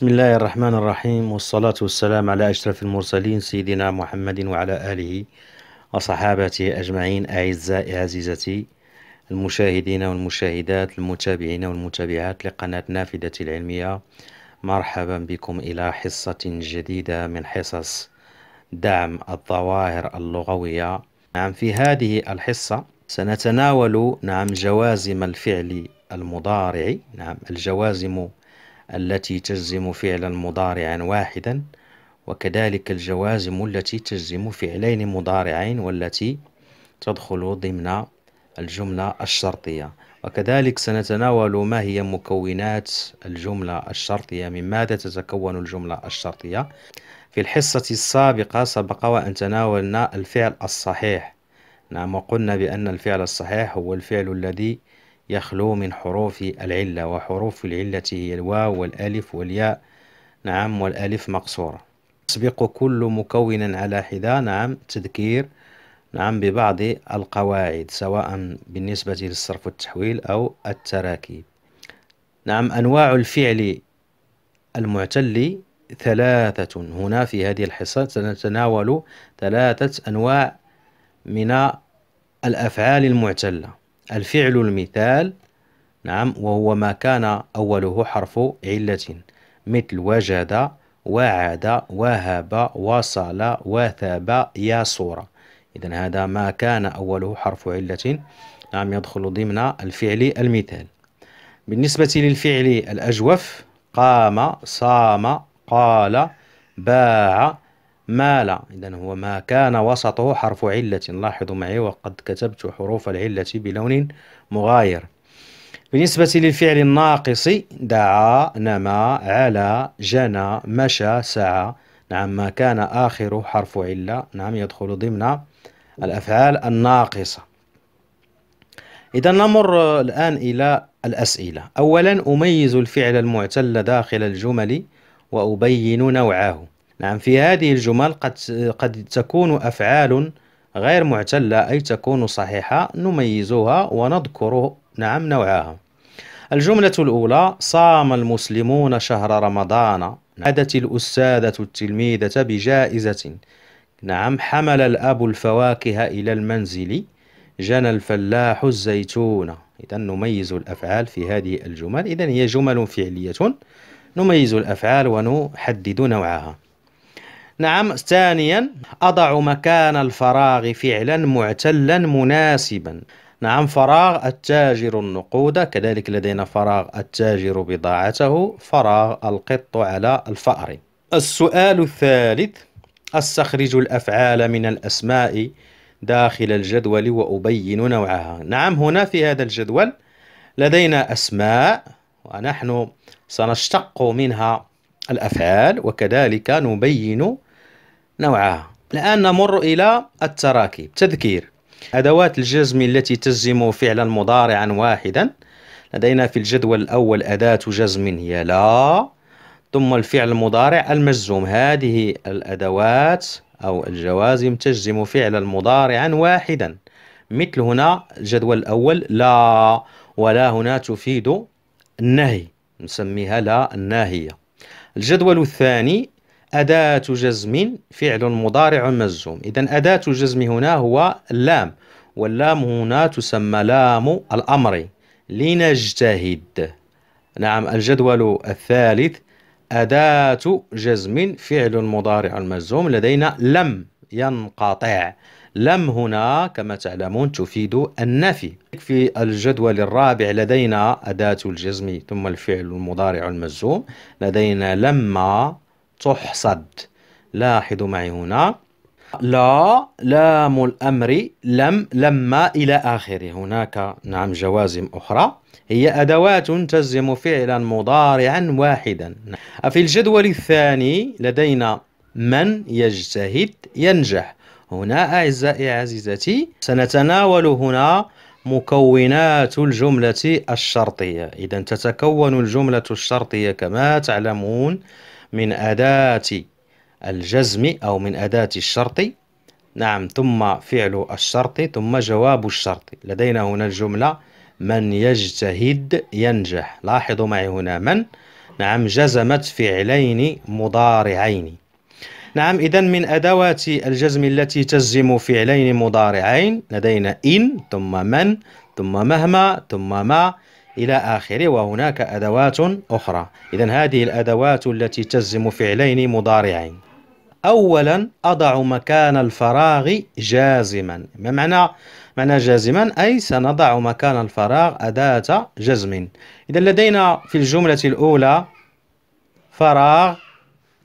بسم الله الرحمن الرحيم والصلاة والسلام على أشرف المرسلين سيدنا محمد وعلى آله وصحابته أجمعين أعزائي عزيزتي المشاهدين والمشاهدات المتابعين والمتابعات لقناة نافذة العلمية مرحبا بكم إلى حصة جديدة من حصص دعم الظواهر اللغوية نعم في هذه الحصة سنتناول نعم جوازم الفعل المضارع نعم الجوازم التي تجزم فعلا مضارعا واحدا وكذلك الجوازم التي تجزم فعلين مضارعين والتي تدخل ضمن الجملة الشرطية وكذلك سنتناول ما هي مكونات الجملة الشرطية من ماذا تتكون الجملة الشرطية في الحصة السابقة سبق وأن تناولنا الفعل الصحيح نعم وقلنا بأن الفعل الصحيح هو الفعل الذي يخلو من حروف العلة وحروف العلة هي الواو والألف والياء نعم والألف مقصورة يسبق كل مكون على حدة نعم تذكير نعم ببعض القواعد سواء بالنسبة للصرف والتحويل أو التراكيب نعم أنواع الفعل المعتل ثلاثة هنا في هذه الحصة سنتناول ثلاثة أنواع من الأفعال المعتلة الفعل المثال نعم وهو ما كان أوله حرف علة مثل وجد وعاد وهب وصل يا صورة إذا هذا ما كان أوله حرف علة نعم يدخل ضمن الفعل المثال بالنسبة للفعل الأجوف قام صام قال باع مال إذا هو ما كان وسطه حرف علة لاحظوا معي وقد كتبت حروف العلة بلون مغاير بالنسبة للفعل الناقص دعا نما على جنى مشى سعى نعم ما كان آخر حرف علة نعم يدخل ضمن الأفعال الناقصة إذا نمر الآن إلى الأسئلة أولا أميز الفعل المعتل داخل الجمل وأبين نوعه نعم في هذه الجمل قد قد تكون أفعال غير معتلة أي تكون صحيحة نميزها ونذكر نعم نوعها الجملة الأولى صام المسلمون شهر رمضان عادت الأستاذة التلميذة بجائزة نعم حمل الأب الفواكه إلى المنزل جنى الفلاح الزيتون إذا نميز الأفعال في هذه الجمل إذا هي جمل فعلية نميز الأفعال ونحدد نوعها نعم ثانيا أضع مكان الفراغ فعلا معتلا مناسبا نعم فراغ التاجر النقود كذلك لدينا فراغ التاجر بضاعته فراغ القط على الفأر السؤال الثالث أستخرج الأفعال من الأسماء داخل الجدول وأبين نوعها نعم هنا في هذا الجدول لدينا أسماء ونحن سنشتق منها الأفعال وكذلك نبين نوعها الآن نمر إلى التراكيب تذكير أدوات الجزم التي تجزم فعلا مضارعا واحدا لدينا في الجدول الأول أداة جزم هي لا ثم الفعل المضارع المجزوم هذه الأدوات أو الجوازم تجزم فعلا مضارعا واحدا مثل هنا الجدول الأول لا ولا هنا تفيد النهي نسميها لا الناهية الجدول الثاني أداة جزم فعل مضارع مجزوم إذا أداة جزم هنا هو اللام واللام هنا تسمى لام الأمر لنجتهد نعم الجدول الثالث أداة جزم فعل مضارع مجزوم لدينا لم ينقطع لم هنا كما تعلمون تفيد النفي في الجدول الرابع لدينا أداة الجزم ثم الفعل المضارع المجزوم لدينا لما تحصد لاحظوا معي هنا لا لام الأمر لم لما إلى آخره هناك نعم جوازم أخرى هي أدوات تلزم فعلا مضارعا واحدا في الجدول الثاني لدينا من يجتهد ينجح هنا أعزائي عزيزتي سنتناول هنا مكونات الجملة الشرطية إذا تتكون الجملة الشرطية كما تعلمون من أداة الجزم أو من أداة الشرط نعم ثم فعل الشرط ثم جواب الشرط لدينا هنا الجملة من يجتهد ينجح لاحظوا معي هنا من نعم جزمت فعلين مضارعين نعم إذا من أدوات الجزم التي تجزم فعلين مضارعين لدينا إن ثم من ثم مهما ثم ما إلى آخره وهناك أدوات أخرى إذا هذه الأدوات التي تجزم فعلين مضارعين أولا أضع مكان الفراغ جازما ما معنى معنى جازما أي سنضع مكان الفراغ أداة جزم إذا لدينا في الجملة الأولى فراغ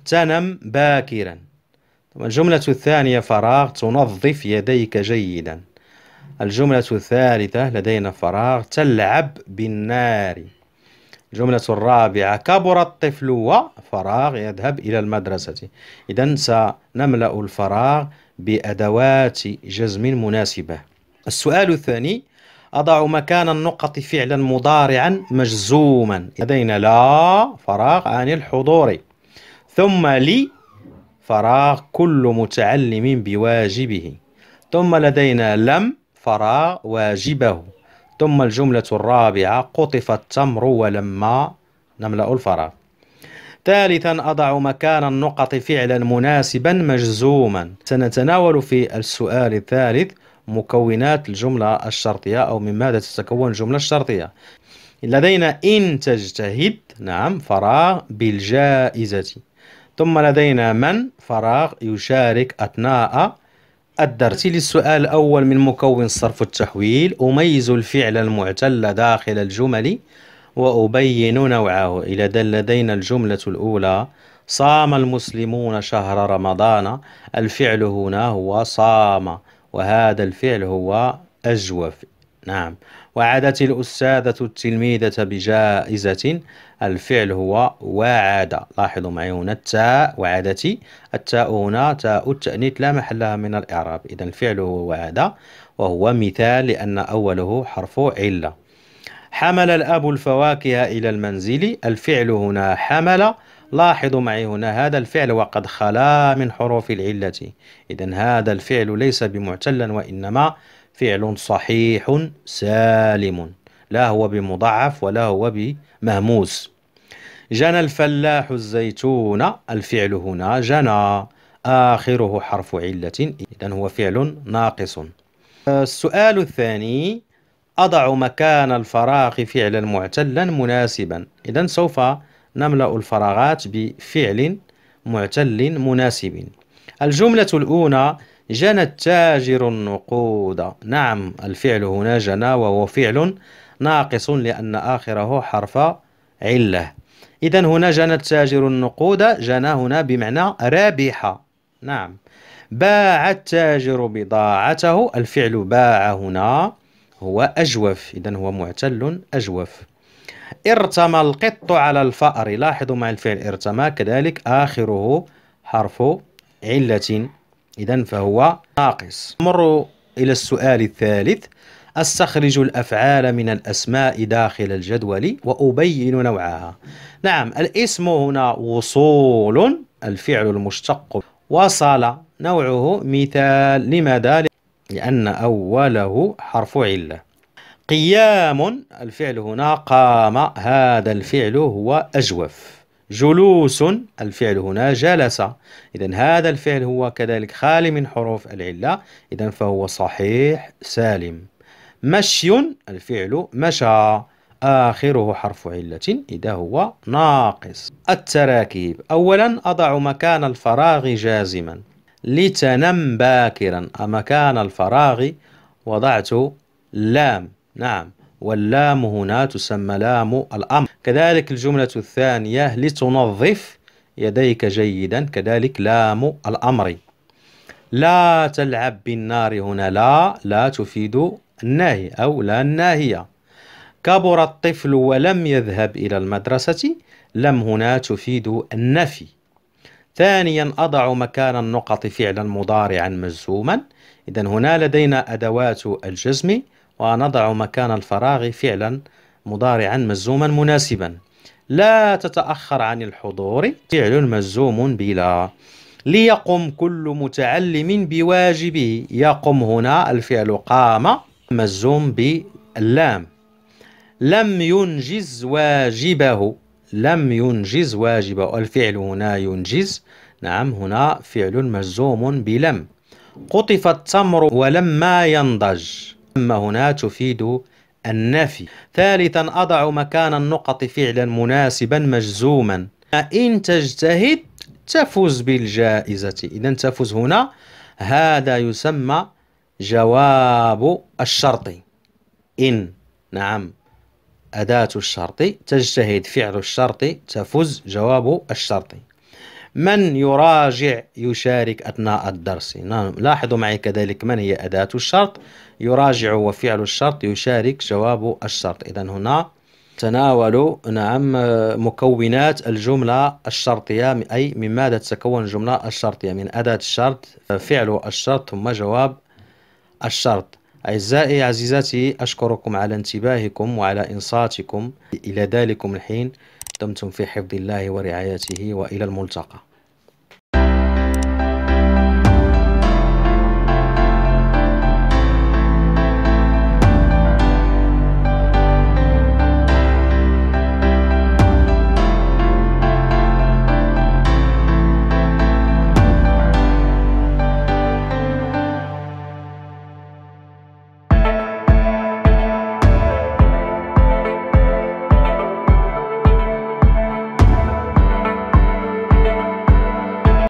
تنم باكرا الجملة الثانية فراغ تنظف يديك جيدا الجملة الثالثة لدينا فراغ تلعب بالنار الجملة الرابعة كبر الطفل وفراغ يذهب إلى المدرسة إذا سنملأ الفراغ بأدوات جزم مناسبة السؤال الثاني أضع مكان النقط فعلا مضارعا مجزوما لدينا لا فراغ عن الحضور ثم لي فراغ كل متعلم بواجبه ثم لدينا لم فراغ واجبه ثم الجملة الرابعة قطف التمر ولما نملأ الفراغ ثالثا أضع مكان النقط فعلا مناسبا مجزوما سنتناول في السؤال الثالث مكونات الجملة الشرطية أو من ماذا تتكون الجملة الشرطية لدينا إن تجتهد نعم فراغ بالجائزة ثم لدينا من فراغ يشارك أثناء الدرس للسؤال الأول من مكون الصرف والتحويل أميز الفعل المعتل داخل الجمل وأبين نوعه إلى دل لدينا الجملة الأولى صام المسلمون شهر رمضان الفعل هنا هو صام وهذا الفعل هو أجوف نعم وعدت الأستاذة التلميذة بجائزة الفعل هو وعد لاحظوا معي هنا التاء وعدتي التاء هنا تاء التأنيث لا محل لها من الإعراب إذا الفعل هو وعد وهو مثال لأن أوله حرف علة حمل الأب الفواكه إلى المنزل الفعل هنا حمل لاحظوا معي هنا هذا الفعل وقد خلا من حروف العلة إذا هذا الفعل ليس بمعتلا وإنما فعل صحيح سالم لا هو بمضعف ولا هو بمهموس جنى الفلاح الزيتون الفعل هنا جنى آخره حرف علة إذن هو فعل ناقص السؤال الثاني أضع مكان الفراغ فعلا معتلا مناسبا إذا سوف نملأ الفراغات بفعل معتل مناسب الجملة الأولى جنى التاجر النقود نعم الفعل هنا جنى وهو فعل ناقص لأن آخره حرف علة إذا هنا جنى التاجر النقود جنى هنا بمعنى رابح نعم باع التاجر بضاعته الفعل باع هنا هو أجوف إذا هو معتل أجوف ارتمى القط على الفأر لاحظوا مع الفعل ارتمى كذلك آخره حرف علة إذا فهو ناقص نمر إلى السؤال الثالث أستخرج الأفعال من الأسماء داخل الجدول وأبين نوعها نعم الاسم هنا وصول الفعل المشتق وصل نوعه مثال لماذا؟ لأن أوله حرف علة قيام الفعل هنا قام هذا الفعل هو أجوف جلوس الفعل هنا جلس إذا هذا الفعل هو كذلك خالي من حروف العلة إذا فهو صحيح سالم مشي الفعل مشى آخره حرف علة إذا هو ناقص التراكيب أولا أضع مكان الفراغ جازما لتنم باكرا مكان الفراغ وضعت لام نعم واللام هنا تسمى لام الأمر كذلك الجملة الثانية لتنظف يديك جيدا كذلك لام الأمر لا تلعب بالنار هنا لا لا تفيد الناهي أو لا الناهية كبر الطفل ولم يذهب إلى المدرسة لم هنا تفيد النفي ثانيا أضع مكان النقط فعلا مضارعا مجزوما إذا هنا لدينا أدوات الجزم ونضع مكان الفراغ فعلا مضارعا مزوما مناسبا لا تتأخر عن الحضور فعل مزوم بلا ليقم كل متعلم بواجبه يقم هنا الفعل قام مزوم باللام لم ينجز واجبه لم ينجز واجبه الفعل هنا ينجز نعم هنا فعل مزوم بلم قطف التمر ولما ينضج أما هنا تفيد النفي ثالثا أضع مكان النقط فعلا مناسبا مجزوما إن تجتهد تفوز بالجائزة إذا تفوز هنا هذا يسمى جواب الشرط إن نعم أداة الشرط تجتهد فعل الشرط تفوز جواب الشرط من يراجع يشارك أثناء الدرس نعم، لاحظوا معي كذلك من هي أداة الشرط يراجع وفعل الشرط يشارك جواب الشرط إذا هنا تناولوا نعم مكونات الجملة الشرطية أي من ماذا تتكون الجملة الشرطية من أداة الشرط فعل الشرط ثم جواب الشرط أعزائي عزيزاتي أشكركم على انتباهكم وعلى إنصاتكم إلى ذلكم الحين دمتم في حفظ الله ورعايته وإلى الملتقى